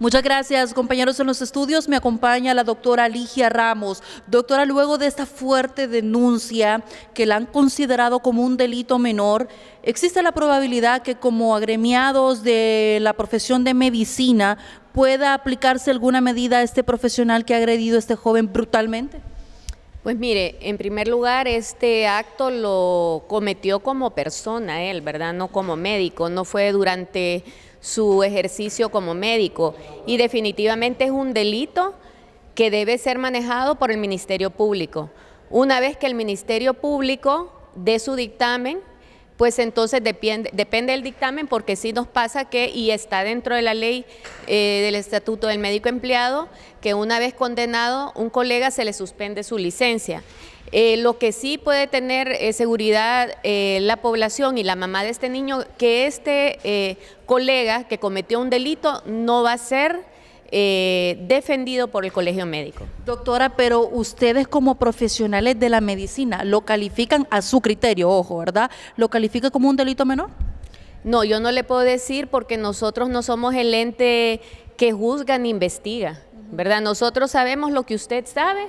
Muchas gracias, compañeros en los estudios. Me acompaña la doctora Ligia Ramos. Doctora, luego de esta fuerte denuncia que la han considerado como un delito menor, ¿existe la probabilidad que como agremiados de la profesión de medicina pueda aplicarse alguna medida a este profesional que ha agredido a este joven brutalmente? Pues mire, en primer lugar, este acto lo cometió como persona él, ¿verdad? No como médico, no fue durante su ejercicio como médico. Y definitivamente es un delito que debe ser manejado por el Ministerio Público. Una vez que el Ministerio Público dé su dictamen, pues entonces depende, depende del dictamen porque sí nos pasa que, y está dentro de la ley eh, del Estatuto del Médico Empleado, que una vez condenado, un colega se le suspende su licencia. Eh, lo que sí puede tener eh, seguridad la población y la mamá de este niño, que este colega que cometió un delito no va a ser eh, defendido por el colegio médico. Doctora, pero ustedes como profesionales de la medicina lo califican a su criterio, ojo, ¿verdad? ¿Lo califica como un delito menor? No, yo no le puedo decir porque nosotros no somos el ente que juzga ni investiga, ¿verdad? Nosotros sabemos lo que usted sabe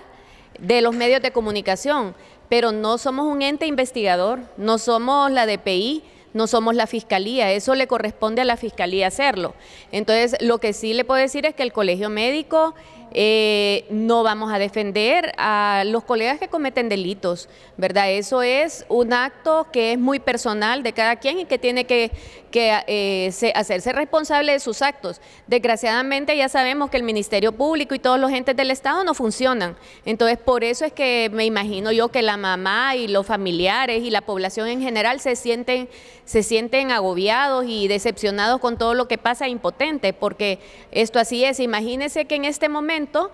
de los medios de comunicación, pero no somos un ente investigador, no somos la DPI, no somos la fiscalía, eso le corresponde a la fiscalía hacerlo. Entonces, lo que sí le puedo decir es que el colegio médico eh, no vamos a defender a los colegas que cometen delitos, ¿verdad? Eso es un acto que es muy personal de cada quien y que tiene que, eh, hacerse responsable de sus actos. Desgraciadamente ya sabemos que el Ministerio Público y todos los entes del Estado no funcionan. Entonces, por eso es que me imagino yo que la mamá y los familiares y la población en general se sienten se sienten agobiados y decepcionados con todo lo que pasa, impotente, porque esto así es. Imagínense que en este momento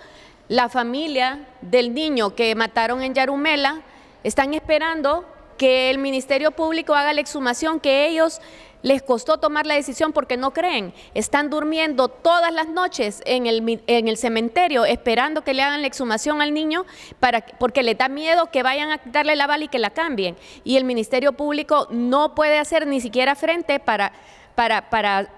la familia del niño que mataron en Yarumela están esperando que el Ministerio Público haga la exhumación, que ellos les costó tomar la decisión porque no creen. Están durmiendo todas las noches en el, en el cementerio esperando que le hagan la exhumación al niño para, porque le da miedo que vayan a darle la bala y que la cambien. Y el Ministerio Público no puede hacer ni siquiera frente para, para, para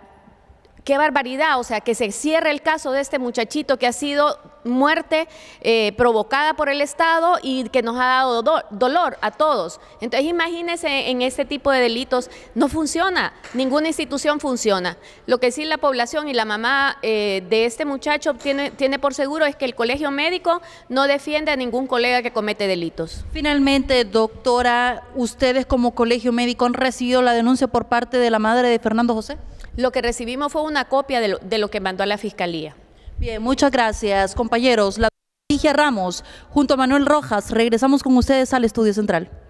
Qué barbaridad, o sea, que se cierre el caso de este muchachito que ha sido muerte eh, provocada por el Estado y que nos ha dado dolor a todos. Entonces, imagínense en este tipo de delitos, no funciona, ninguna institución funciona. Lo que sí la población y la mamá eh, de este muchacho tiene, tiene por seguro es que el colegio médico no defiende a ningún colega que comete delitos. Finalmente, doctora, ¿ustedes como colegio médico han recibido la denuncia por parte de la madre de Fernando José? Lo que recibimos fue una copia de lo, que mandó a la Fiscalía. Bien, muchas gracias, compañeros. La Ramos, junto a Manuel Rojas, regresamos con ustedes al Estudio Central.